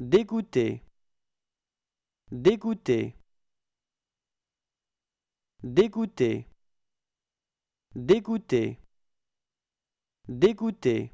D'écouter. Découter. Découter. Découter. Découter.